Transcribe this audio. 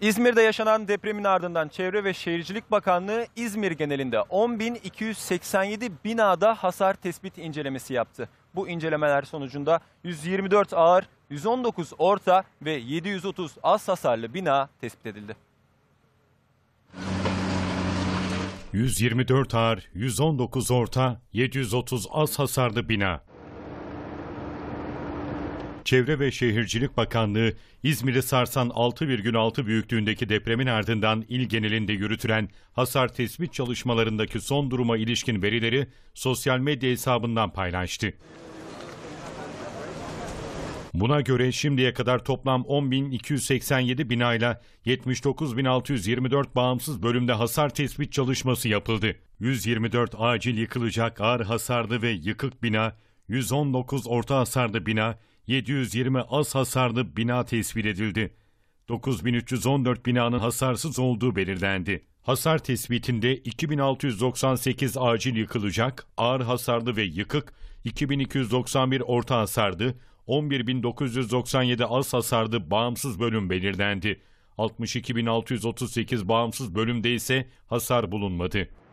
İzmir'de yaşanan depremin ardından Çevre ve Şehircilik Bakanlığı İzmir genelinde 10.287 binada hasar tespit incelemesi yaptı. Bu incelemeler sonucunda 124 ağır, 119 orta ve 730 az hasarlı bina tespit edildi. 124 ağır, 119 orta, 730 az hasarlı bina. Çevre ve Şehircilik Bakanlığı, İzmir'i sarsan 6,6 büyüklüğündeki depremin ardından il genelinde yürütülen hasar tespit çalışmalarındaki son duruma ilişkin verileri sosyal medya hesabından paylaştı. Buna göre şimdiye kadar toplam 10.287 binayla 79.624 bağımsız bölümde hasar tespit çalışması yapıldı. 124 acil yıkılacak ağır hasarlı ve yıkık bina, 119 orta hasarlı bina, 720 az hasarlı bina tespit edildi. 9314 binanın hasarsız olduğu belirlendi. Hasar tespitinde 2698 acil yıkılacak, ağır hasarlı ve yıkık, 2291 orta hasarlı, 11997 az hasarlı bağımsız bölüm belirlendi. 62638 bağımsız bölümde ise hasar bulunmadı.